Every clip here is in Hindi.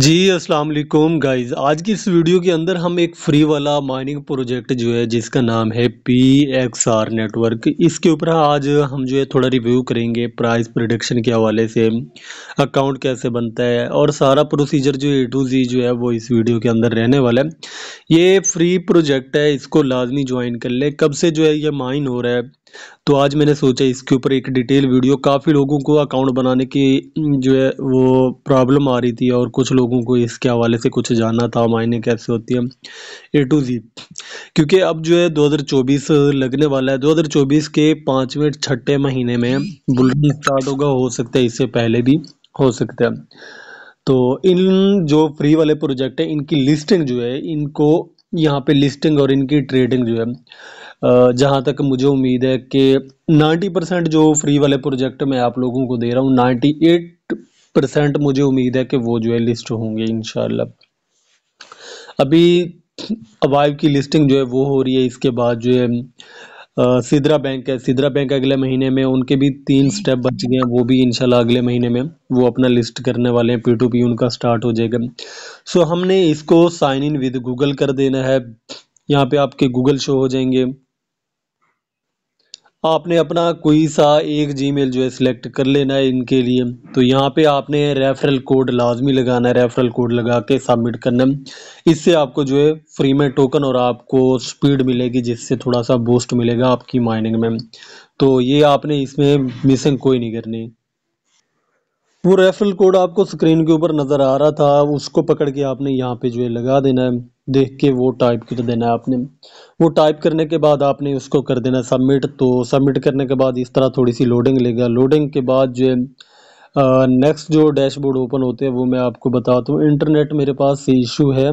जी अस्सलाम वालेकुम गाइस आज की इस वीडियो के अंदर हम एक फ्री वाला माइनिंग प्रोजेक्ट जो है जिसका नाम है पी एक्स आर नेटवर्क इसके ऊपर आज हम जो है थोड़ा रिव्यू करेंगे प्राइस प्रोडक्शन के हवाले से अकाउंट कैसे बनता है और सारा प्रोसीजर जो ए टू जी जो है वो इस वीडियो के अंदर रहने वाला है ये फ्री प्रोजेक्ट है इसको लाजमी ज्वाइन कर ले कब से जो है ये माइन हो रहा है तो आज मैंने सोचा इसके ऊपर एक डिटेल वीडियो काफ़ी लोगों को अकाउंट बनाने की जो है वो प्रॉब्लम आ रही थी और कुछ लोगों को इसके हवाले से कुछ जानना था मायने कैसे होती है ए टू जी क्योंकि अब जो है 2024 लगने वाला है 2024 के पाँचवें छठे महीने में बुलेटिन स्टार्ट होगा हो सकता है इससे पहले भी हो सकता है तो इन जो फ्री वाले प्रोजेक्ट है इनकी लिस्टिंग जो है इनको यहाँ पे लिस्टिंग और इनकी ट्रेडिंग जो है जहाँ तक मुझे उम्मीद है कि 90 परसेंट जो फ्री वाले प्रोजेक्ट मैं आप लोगों को दे रहा हूँ 98 परसेंट मुझे उम्मीद है कि वो जो है लिस्ट होंगे इन अभी अवाइव की लिस्टिंग जो है वो हो रही है इसके बाद जो है सिद्रा बैंक है सिद्रा बैंक अगले महीने में उनके भी तीन स्टेप बच गए हैं वो भी इन अगले महीने में वो अपना लिस्ट करने वाले हैं पी टू पी उनका स्टार्ट हो जाएगा सो हमने इसको साइन इन विद गूगल कर देना है यहाँ पे आपके गूगल शो हो जाएंगे आपने अपना कोई सा एक जीमेल जो है सिलेक्ट कर लेना है इनके लिए तो यहाँ पे आपने रेफरल कोड लाजमी लगाना है रेफरल कोड लगा के सबमिट करना है इससे आपको जो है फ्री में टोकन और आपको स्पीड मिलेगी जिससे थोड़ा सा बूस्ट मिलेगा आपकी माइनिंग में तो ये आपने इसमें मिसिंग कोई नहीं करनी वो रेफरल कोड आपको स्क्रीन के ऊपर नज़र आ रहा था उसको पकड़ के आपने यहाँ पे जो है लगा देना है देख के वो टाइप कर देना है आपने वो टाइप करने के बाद आपने उसको कर देना सबमिट तो सबमिट करने के बाद इस तरह थोड़ी सी लोडिंग लेगा लोडिंग के बाद जो है नेक्स्ट जो डैशबोर्ड ओपन होते हैं वो मैं आपको बता दूँ इंटरनेट मेरे पास से इशू है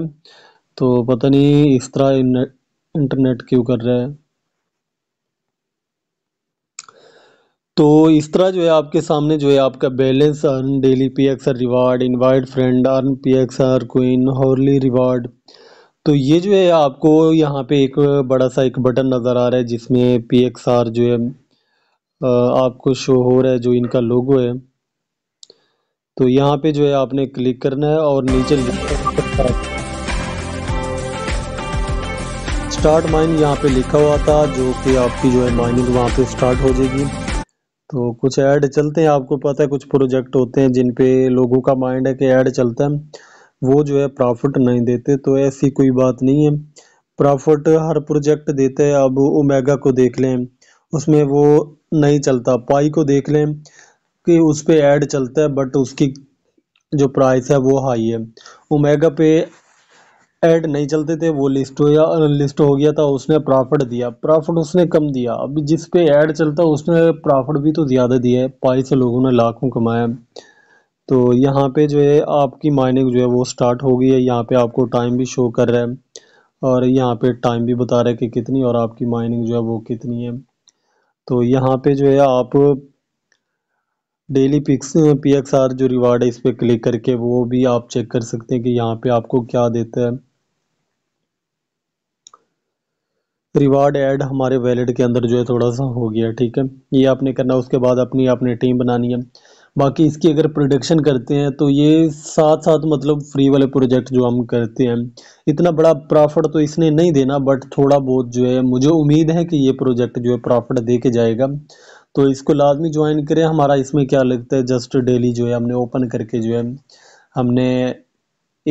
तो पता नहीं इस तरह इंटरनेट क्यों कर रहा है तो इस तरह जो है आपके सामने जो है आपका balance earn daily P X R reward invite friend earn P X R queen hourly reward तो ये जो है आपको यहाँ पे एक बड़ा सा एक बटन नज़र आ रहा है जिसमें पी एक्स आर जो है आपको शो हो रहा है जो इनका लोगो है तो यहाँ पे जो है आपने क्लिक करना है और नीचे स्टार्ट माइन यहाँ पे लिखा हुआ था जो कि आपकी जो है माइनिंग वहाँ पे स्टार्ट हो जाएगी तो कुछ ऐड चलते हैं आपको पता है कुछ प्रोजेक्ट होते हैं जिन पे लोगों का माइंड है कि ऐड चलता है वो जो है प्रॉफिट नहीं देते तो ऐसी कोई बात नहीं है प्रॉफिट हर प्रोजेक्ट देते हैं अब ओमेगा को देख लें उसमें वो नहीं चलता पाई को देख लें कि उस पर ऐड चलता है बट उसकी जो प्राइस है वो हाई है ओमेगा पे ऐड नहीं चलते थे वो लिस्ट हो या लिस्ट हो गया था उसने प्रॉफिट दिया प्रॉफिट उसने कम दिया अब जिस पे ऐड चलता उसने प्रॉफिट भी तो ज़्यादा दिया है पाई से लोगों ने लाखों कमाया तो यहाँ पे जो है आपकी माइनिंग जो है वो स्टार्ट हो गई है यहाँ पे आपको टाइम भी शो कर रहा है और यहाँ पे टाइम भी बता रहा है कि कितनी और आपकी माइनिंग जो है वो कितनी है तो यहाँ पे जो है आप daily picks P X R जो रिवार्ड है इस पर क्लिक करके वो भी आप चेक कर सकते हैं कि यहाँ पे आपको क्या देता है रिवार्ड ऐड हमारे वैलेट के अंदर जो है थोड़ा सा हो गया ठीक है ये आपने करना उसके बाद अपनी आपने टीम बनानी है बाकी इसकी अगर प्रोडक्शन करते हैं तो ये साथ साथ मतलब फ्री वाले प्रोजेक्ट जो हम करते हैं इतना बड़ा प्रॉफिट तो इसने नहीं देना बट थोड़ा बहुत जो है मुझे उम्मीद है कि ये प्रोजेक्ट जो है प्रॉफिट दे के जाएगा तो इसको लाजमी ज्वाइन करें हमारा इसमें क्या लगता है जस्ट डेली जो है हमने ओपन करके जो है हमने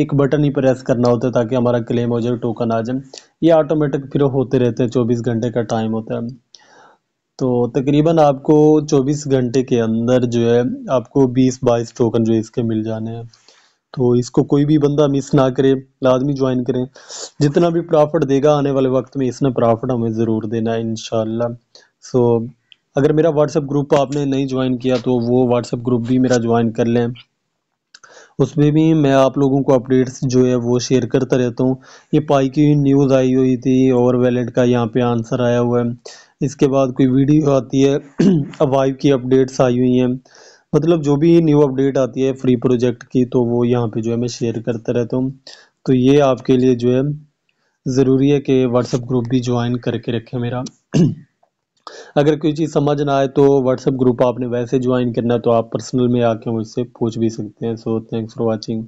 एक बटन ही प्रेस करना होता है ताकि हमारा क्लेम हो जाए टोकन आ जाए ये ऑटोमेटिक फिर होते रहते हैं चौबीस घंटे का टाइम होता है तो तकरीबन आपको 24 घंटे के अंदर जो है आपको 20 बाईस टोकन जो है इसके मिल जाने हैं तो इसको कोई भी बंदा मिस ना करे लाजमी ज्वाइन करें जितना भी प्रॉफिट देगा आने वाले वक्त में इसने प्रॉफिट हमें ज़रूर देना है इन सो अगर मेरा व्हाट्सएप ग्रुप आपने नहीं ज्वाइन किया तो वो व्हाट्सएप ग्रुप भी मेरा ज्वाइन कर लें उसमें भी मैं आप लोगों को अपडेट्स जो है वो शेयर करता रहता हूँ ये पाई की न्यूज़ आई हुई थी और वैलेट का यहाँ पे आंसर आया हुआ है इसके बाद कोई वीडियो आती है अवाइव की अपडेट्स आई हुई हैं मतलब जो भी न्यू अपडेट आती है फ्री प्रोजेक्ट की तो वो यहाँ पे जो है मैं शेयर करता रहता हूँ तो ये आपके लिए जो है ज़रूरी है कि व्हाट्सएप ग्रुप भी ज्वाइन करके रखें मेरा अगर कोई चीज़ समझ ना आए तो व्हाट्सएप ग्रुप आपने वैसे ज्वाइन करना है तो आप पर्सनल में आके मुझसे पूछ भी सकते हैं सो थैंक्स फॉर वॉचिंग